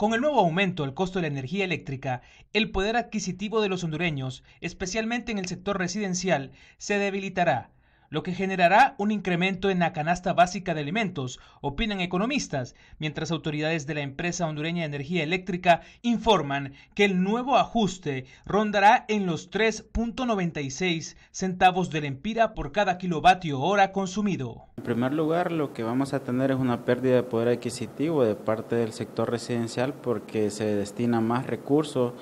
Con el nuevo aumento del costo de la energía eléctrica, el poder adquisitivo de los hondureños, especialmente en el sector residencial, se debilitará lo que generará un incremento en la canasta básica de alimentos, opinan economistas, mientras autoridades de la empresa hondureña energía eléctrica informan que el nuevo ajuste rondará en los 3.96 centavos de lempira por cada kilovatio hora consumido. En primer lugar, lo que vamos a tener es una pérdida de poder adquisitivo de parte del sector residencial porque se destina más recursos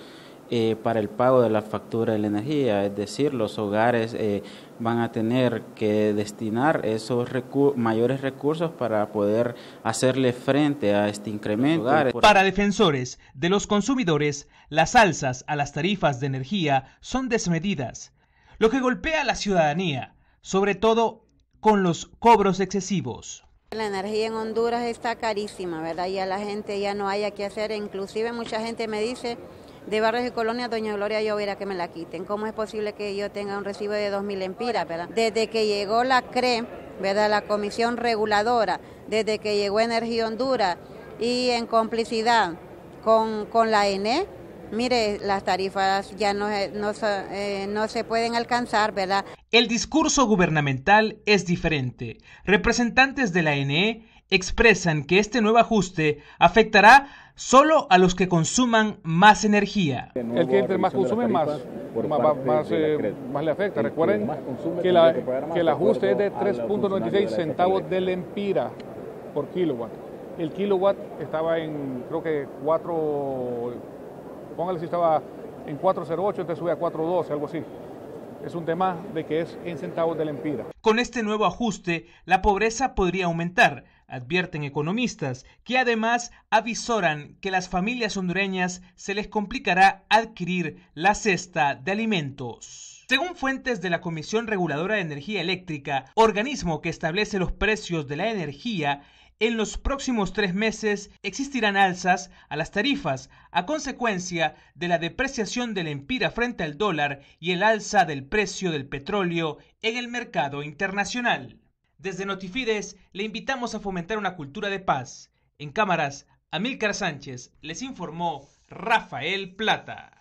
eh, para el pago de la factura de la energía, es decir, los hogares eh, van a tener que destinar esos mayores recursos para poder hacerle frente a este incremento. Para defensores de los consumidores, las alzas a las tarifas de energía son desmedidas, lo que golpea a la ciudadanía, sobre todo con los cobros excesivos. La energía en Honduras está carísima, ¿verdad? Ya la gente ya no haya que hacer, inclusive mucha gente me dice de barrios y colonias, doña Gloria yo hubiera que me la quiten. ¿Cómo es posible que yo tenga un recibo de 2.000 empiras, Desde que llegó la CRE, ¿verdad? La Comisión Reguladora, desde que llegó Energía Honduras y en complicidad con, la ENE, mire, las tarifas ya no, eh, no, eh, no, se pueden alcanzar, ¿verdad? El discurso gubernamental es diferente. Representantes de la ENE expresan que este nuevo ajuste afectará solo a los que consuman más energía. El que entre más consume más, eh, más, le afecta. Recuerden que, el ajuste es de 3.96 centavos de lempira por kilowatt. El kilowatt estaba en, creo que 4, si estaba en 4.08, este sube a 4.12, algo así. Es un tema de que es en centavos de lempira. Con este nuevo ajuste, la pobreza podría aumentar Advierten economistas que además avisoran que las familias hondureñas se les complicará adquirir la cesta de alimentos. Según fuentes de la Comisión Reguladora de Energía Eléctrica, organismo que establece los precios de la energía, en los próximos tres meses existirán alzas a las tarifas a consecuencia de la depreciación del empira frente al dólar y el alza del precio del petróleo en el mercado internacional. Desde Notifides le invitamos a fomentar una cultura de paz. En cámaras, Amílcar Sánchez les informó Rafael Plata.